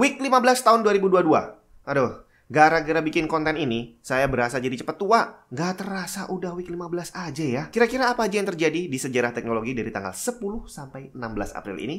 Week 15 tahun 2022. Aduh, Gara-gara bikin konten ini, saya berasa jadi cepet tua. Gak terasa udah week 15 aja ya. Kira-kira apa aja yang terjadi di sejarah teknologi dari tanggal 10 sampai 16 April ini?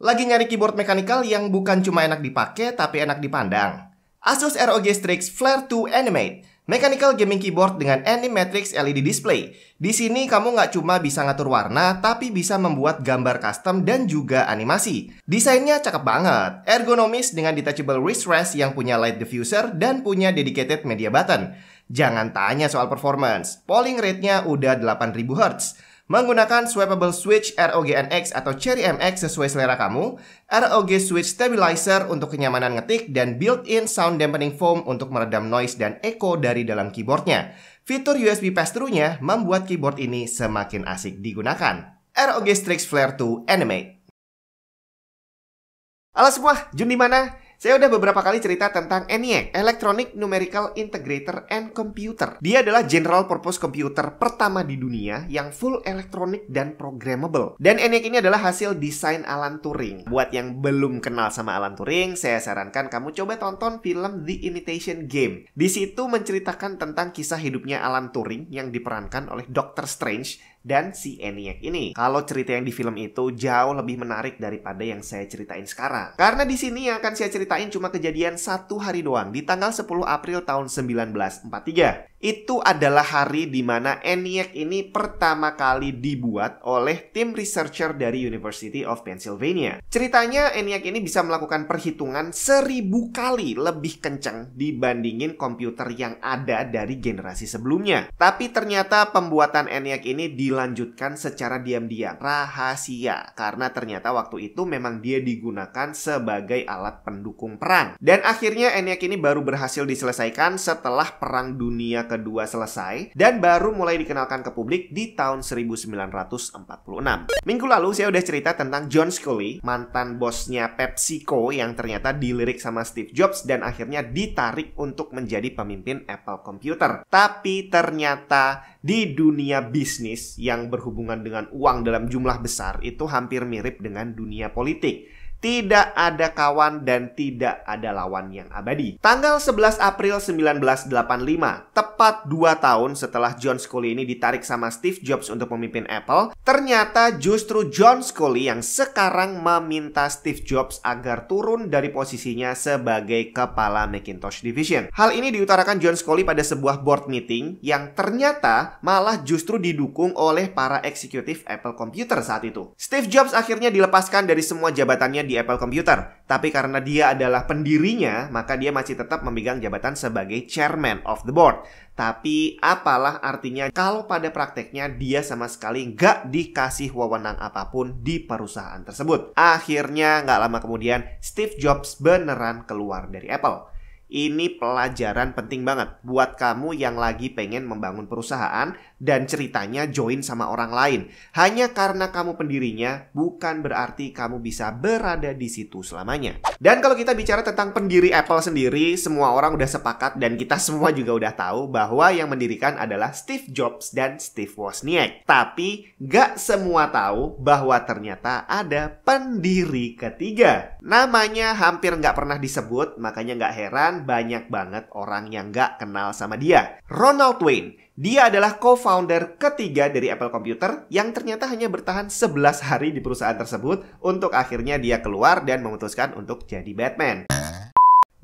Lagi nyari keyboard mekanikal yang bukan cuma enak dipakai tapi enak dipandang. Asus ROG Strix Flare 2 Animate Mechanical gaming keyboard dengan Animatrix LED display. Di sini kamu nggak cuma bisa ngatur warna, tapi bisa membuat gambar custom dan juga animasi. Desainnya cakep banget, ergonomis dengan detachable wrist rest yang punya light diffuser dan punya dedicated media button. Jangan tanya soal performance, polling rate-nya udah 8000 Hz. Menggunakan swappable switch ROG NX atau Cherry MX sesuai selera kamu, ROG switch stabilizer untuk kenyamanan ngetik dan built-in sound dampening foam untuk meredam noise dan echo dari dalam keyboardnya. Fitur USB pass-through-nya membuat keyboard ini semakin asik digunakan. ROG Strix Flare 2 Animate Halo semua, Jun di mana? Saya udah beberapa kali cerita tentang ENIAC, Electronic Numerical Integrator and Computer. Dia adalah general purpose computer pertama di dunia yang full elektronik dan programmable. Dan ENIAC ini adalah hasil desain Alan Turing. Buat yang belum kenal sama Alan Turing, saya sarankan kamu coba tonton film The Imitation Game. Di situ menceritakan tentang kisah hidupnya Alan Turing yang diperankan oleh Dr. Strange dan si ENIAC ini. Kalau cerita yang di film itu jauh lebih menarik daripada yang saya ceritain sekarang. Karena di sini yang akan saya ceritain cuma kejadian satu hari doang di tanggal 10 April tahun 1943 itu adalah hari di mana ENIAC ini pertama kali dibuat oleh tim researcher dari University of Pennsylvania. Ceritanya ENIAC ini bisa melakukan perhitungan seribu kali lebih kencang dibandingin komputer yang ada dari generasi sebelumnya. Tapi ternyata pembuatan ENIAC ini dilanjutkan secara diam-diam, rahasia, karena ternyata waktu itu memang dia digunakan sebagai alat pendukung perang. Dan akhirnya ENIAC ini baru berhasil diselesaikan setelah Perang Dunia ke kedua selesai dan baru mulai dikenalkan ke publik di tahun 1946. Minggu lalu saya udah cerita tentang John Scully, mantan bosnya PepsiCo yang ternyata dilirik sama Steve Jobs dan akhirnya ditarik untuk menjadi pemimpin Apple Computer. Tapi ternyata di dunia bisnis yang berhubungan dengan uang dalam jumlah besar itu hampir mirip dengan dunia politik tidak ada kawan dan tidak ada lawan yang abadi. Tanggal 11 April 1985, tepat dua tahun setelah John Scully ini ditarik sama Steve Jobs untuk memimpin Apple, ternyata justru John Scully yang sekarang meminta Steve Jobs agar turun dari posisinya sebagai kepala Macintosh Division. Hal ini diutarakan John Scully pada sebuah board meeting yang ternyata malah justru didukung oleh para eksekutif Apple Computer saat itu. Steve Jobs akhirnya dilepaskan dari semua jabatannya di di Apple Computer. Tapi karena dia adalah pendirinya, maka dia masih tetap memegang jabatan sebagai chairman of the board. Tapi apalah artinya kalau pada prakteknya dia sama sekali nggak dikasih wewenang apapun di perusahaan tersebut. Akhirnya nggak lama kemudian Steve Jobs beneran keluar dari Apple. Ini pelajaran penting banget buat kamu yang lagi pengen membangun perusahaan dan ceritanya join sama orang lain. Hanya karena kamu pendirinya, bukan berarti kamu bisa berada di situ selamanya. Dan kalau kita bicara tentang pendiri Apple sendiri, semua orang udah sepakat dan kita semua juga udah tahu bahwa yang mendirikan adalah Steve Jobs dan Steve Wozniak. Tapi gak semua tahu bahwa ternyata ada pendiri ketiga. Namanya hampir gak pernah disebut, makanya gak heran banyak banget orang yang gak kenal sama dia. Ronald Wayne dia adalah co-founder ketiga dari Apple Computer yang ternyata hanya bertahan 11 hari di perusahaan tersebut untuk akhirnya dia keluar dan memutuskan untuk jadi Batman.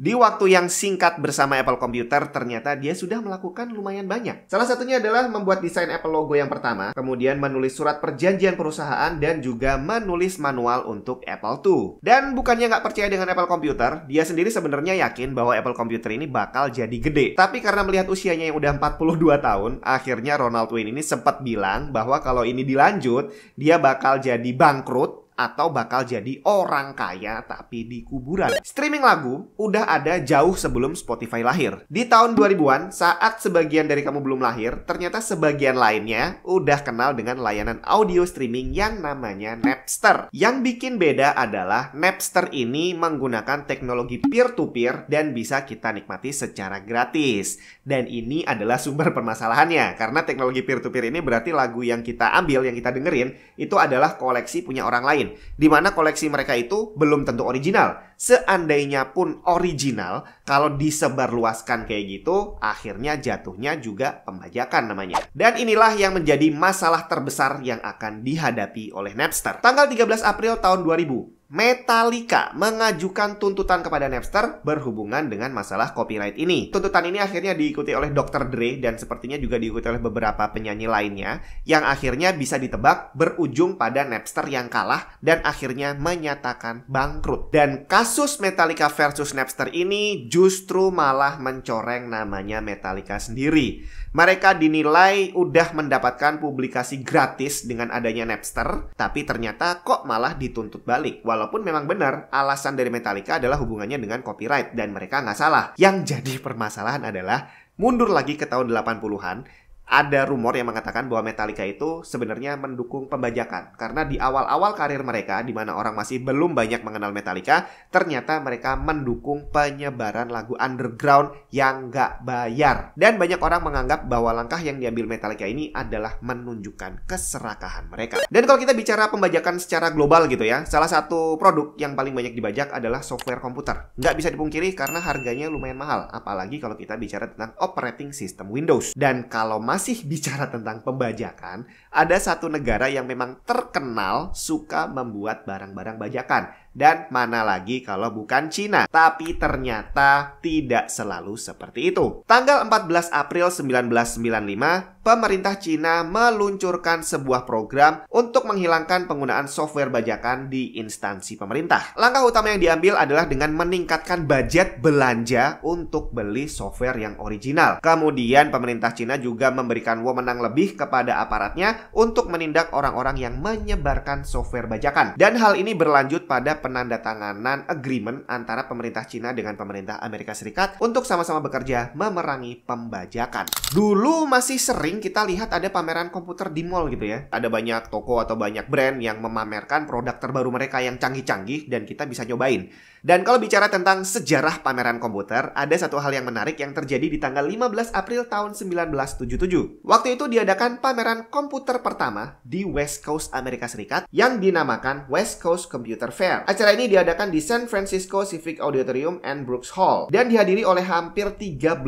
Di waktu yang singkat bersama Apple Computer, ternyata dia sudah melakukan lumayan banyak. Salah satunya adalah membuat desain Apple logo yang pertama, kemudian menulis surat perjanjian perusahaan, dan juga menulis manual untuk Apple II. Dan bukannya nggak percaya dengan Apple Computer, dia sendiri sebenarnya yakin bahwa Apple Computer ini bakal jadi gede. Tapi karena melihat usianya yang udah 42 tahun, akhirnya Ronald Wayne ini sempat bilang bahwa kalau ini dilanjut, dia bakal jadi bangkrut atau bakal jadi orang kaya tapi di kuburan. Streaming lagu udah ada jauh sebelum Spotify lahir. Di tahun 2000-an, saat sebagian dari kamu belum lahir, ternyata sebagian lainnya udah kenal dengan layanan audio streaming yang namanya Napster. Yang bikin beda adalah Napster ini menggunakan teknologi peer-to-peer dan bisa kita nikmati secara gratis. Dan ini adalah sumber permasalahannya, karena teknologi peer to -peer ini berarti lagu yang kita ambil, yang kita dengerin, itu adalah koleksi punya orang lain di mana koleksi mereka itu belum tentu original. Seandainya pun original, kalau disebarluaskan kayak gitu, akhirnya jatuhnya juga pembajakan namanya. Dan inilah yang menjadi masalah terbesar yang akan dihadapi oleh Napster. Tanggal 13 April tahun 2000, Metallica mengajukan tuntutan kepada Napster berhubungan dengan masalah copyright ini. Tuntutan ini akhirnya diikuti oleh Dr. Dre dan sepertinya juga diikuti oleh beberapa penyanyi lainnya yang akhirnya bisa ditebak berujung pada Napster yang kalah dan akhirnya menyatakan bangkrut. Dan kasus Metallica versus Napster ini justru malah mencoreng namanya Metallica sendiri. Mereka dinilai udah mendapatkan publikasi gratis dengan adanya Napster, tapi ternyata kok malah dituntut balik. Walaupun memang benar, alasan dari Metallica adalah hubungannya dengan copyright, dan mereka nggak salah. Yang jadi permasalahan adalah mundur lagi ke tahun 80-an, ada rumor yang mengatakan bahwa Metallica itu sebenarnya mendukung pembajakan karena di awal-awal karir mereka di mana orang masih belum banyak mengenal Metallica, ternyata mereka mendukung penyebaran lagu underground yang gak bayar. Dan banyak orang menganggap bahwa langkah yang diambil Metallica ini adalah menunjukkan keserakahan mereka. Dan kalau kita bicara pembajakan secara global gitu ya, salah satu produk yang paling banyak dibajak adalah software komputer. Nggak bisa dipungkiri karena harganya lumayan mahal, apalagi kalau kita bicara tentang operating system Windows. Dan kalau masih masih bicara tentang pembajakan, ada satu negara yang memang terkenal suka membuat barang-barang bajakan dan mana lagi kalau bukan Cina. Tapi ternyata tidak selalu seperti itu. Tanggal 14 April 1995, pemerintah Cina meluncurkan sebuah program untuk menghilangkan penggunaan software bajakan di instansi pemerintah. Langkah utama yang diambil adalah dengan meningkatkan budget belanja untuk beli software yang original. Kemudian pemerintah Cina juga memberikan wewenang lebih kepada aparatnya untuk menindak orang-orang yang menyebarkan software bajakan. Dan hal ini berlanjut pada penandatanganan agreement antara pemerintah Cina dengan pemerintah Amerika Serikat untuk sama-sama bekerja memerangi pembajakan. Dulu masih sering kita lihat ada pameran komputer di mall gitu ya. Ada banyak toko atau banyak brand yang memamerkan produk terbaru mereka yang canggih-canggih dan kita bisa nyobain. Dan kalau bicara tentang sejarah pameran komputer, ada satu hal yang menarik yang terjadi di tanggal 15 April tahun 1977. Waktu itu diadakan pameran komputer pertama di West Coast Amerika Serikat yang dinamakan West Coast Computer Fair. Acara ini diadakan di San Francisco Civic Auditorium and Brooks Hall dan dihadiri oleh hampir 13.000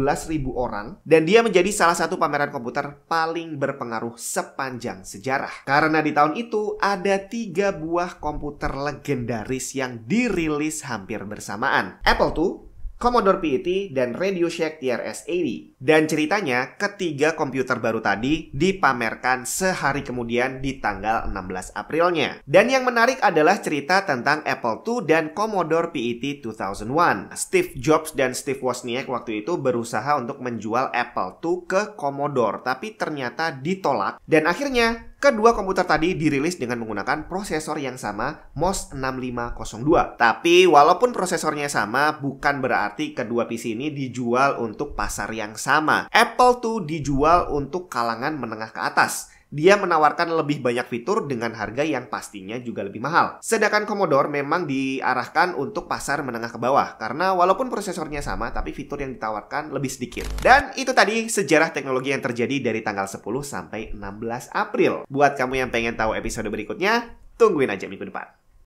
orang dan dia menjadi salah satu pameran komputer paling berpengaruh sepanjang sejarah. Karena di tahun itu ada tiga buah komputer legendaris yang dirilis hampir bersamaan. Apple II, Commodore PET, dan Radio Shack TRS-80. Dan ceritanya, ketiga komputer baru tadi dipamerkan sehari kemudian di tanggal 16 Aprilnya. Dan yang menarik adalah cerita tentang Apple II dan Commodore PET 2001. Steve Jobs dan Steve Wozniak waktu itu berusaha untuk menjual Apple II ke Commodore, tapi ternyata ditolak. Dan akhirnya, Kedua komputer tadi dirilis dengan menggunakan prosesor yang sama, MOS 6502. Tapi walaupun prosesornya sama, bukan berarti kedua PC ini dijual untuk pasar yang sama sama. Apple tuh dijual untuk kalangan menengah ke atas dia menawarkan lebih banyak fitur dengan harga yang pastinya juga lebih mahal. Sedangkan Commodore memang diarahkan untuk pasar menengah ke bawah, karena walaupun prosesornya sama, tapi fitur yang ditawarkan lebih sedikit. Dan itu tadi sejarah teknologi yang terjadi dari tanggal 10 sampai 16 April. Buat kamu yang pengen tahu episode berikutnya, tungguin aja minggu depan.